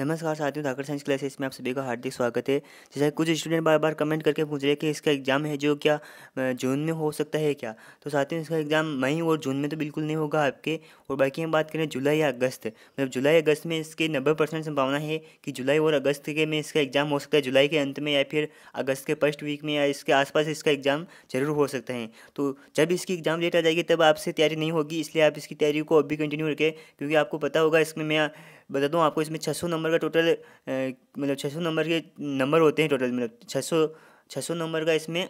नमस्कार साथियों धाकर science classes में आप सभी का हार्दिक स्वागत है जैसे कुछ स्टूडेंट बार बार कमेंट करके पूछ रहे हैं कि इसका एग्ज़ाम है जो क्या जून में हो सकता है क्या तो साथियों इसका एग्ज़ाम मई और जून में तो बिल्कुल नहीं होगा आपके और बाकी हम बात करें जुलाई या अगस्त मतलब जुलाई अगस्त में इसके नब्बे परसेंट संभावना है कि जुलाई और अगस्त के में इसका एग्ज़ाम हो सकता है जुलाई के अंत में या फिर अगस्त के फर्स्ट वीक में या इसके आसपास इसका एग्ज़ाम जरूर हो सकता है तो जब इसकी एग्ज़ाम डेट आ जाएगी तब आपसे तैयारी नहीं होगी इसलिए आप इसकी तैयारी को अभी कंटिन्यू रखें क्योंकि आपको पता होगा इसमें मैं बता दूँ आपको इसमें छः नंबर का टोटल मतलब छः नंबर के नंबर होते हैं टोटल मतलब छः सौ नंबर का इसमें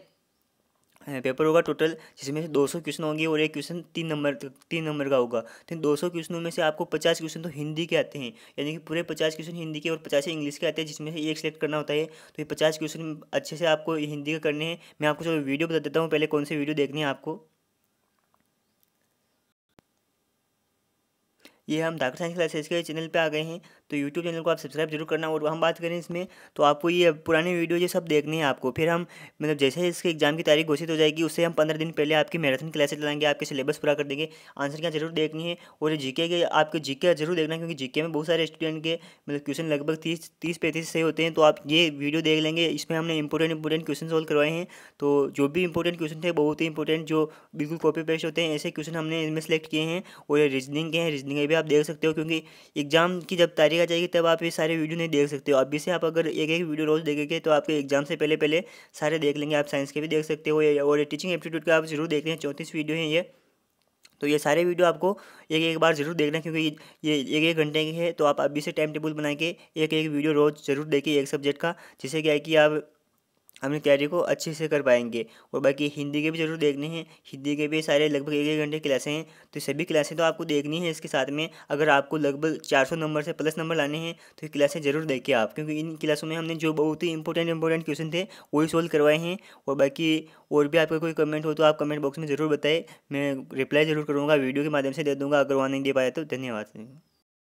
पेपर होगा टोटल जिसमें से 200 क्वेश्चन होंगे और एक क्वेश्चन तीन नंबर तीन नंबर का होगा तो इन 200 क्वेश्चनों में से आपको 50 क्वेश्चन तो हिंदी के आते हैं यानी कि पूरे 50 क्वेश्चन हिंदी के और 50 इंग्लिश के आते हैं जिसमें से एक सेलेक्ट करना होता है तो ये 50 क्वेश्चन अच्छे से आपको हिंदी के करने हैं मैं आपको जो वीडियो बता देता हूँ पहले कौन से वीडियो देखने हैं आपको ये हम डॉक्टर साइंस क्लासेस के चैनल पे आ गए हैं तो यूट्यूब चैनल को आप सब्सक्राइब जरूर करना और हम बात करें इसमें तो आपको ये पुराने वीडियो ये सब देखने हैं आपको फिर हम मतलब जैसे इसके एग्जाम की तारीख घोषित हो जाएगी उससे हम पंद्रह दिन पहले आपकी मैराथन क्लासेस चलाएंगे आपके सिलेबस पूरा कर देंगे आंसर क्या जरूर देखनी है और जीके के आपके जीके जरूर देखना क्योंकि जीके में बहुत सारे स्टूडेंट के मतलब क्वेश्चन लगभग तीस तीस पैंतीस से होते हैं तो आप ये वीडियो देख लेंगे इसमें हमने इंपॉर्टेंट इंपॉर्टेंट क्वेश्चन सोल्व करवाए हैं तो जो भी इंपॉर्टेंट क्वेश्चन थे बहुत ही इंपॉर्टेंट जो बिल्कुल कॉपी पेस्ट होते हैं ऐसे क्वेश्चन हमने इनमें सेलेक्ट किए हैं और रीजनिंग के हैं रीजनिंग भी आप देख सकते हो क्योंकि एग्जाम की जब तारीख आ जाएगी तब आप ये सारे वीडियो नहीं देख सकते हो अभी से आप अगर एक एक वीडियो रोज़ देखेंगे तो आपके एग्जाम से पहले पहले सारे देख लेंगे आप साइंस के भी देख सकते हो और टीचिंग एप्टीट्यूड का आप जरूर देख लें चौंतीस वीडियो हैं ये तो ये सारे वीडियो आपको एक एक बार जरूर देखना क्योंकि ये एक एक घंटे की है तो आप अभी से टाइम टेबल बना के एक एक वीडियो रोज़ जरूर देखिए एक सब्जेक्ट का जिससे क्या है कि आप अपनी तैयारी को अच्छे से कर पाएंगे और बाकी हिंदी के भी जरूर देखने हैं हिंदी के भी सारे लगभग एक एक घंटे क्लासें हैं तो सभी क्लासें तो आपको देखनी है इसके साथ में अगर आपको लगभग 400 नंबर से प्लस नंबर लाने हैं तो ये क्लासें जरूर देखिए आप क्योंकि इन क्लासों में हमने जो बहुत ही इंपॉर्टेंट इंपॉर्टेंट क्वेश्चन थे वही सोल्व करवाए हैं और बाकी और भी आपका कोई कमेंट हो तो आप कमेंट बॉक्स में ज़रूर बताएं मैं रिप्लाई ज़रूर करूँगा वीडियो के माध्यम से दे दूँगा अगर वहाँ नहीं दे पाया तो धन्यवाद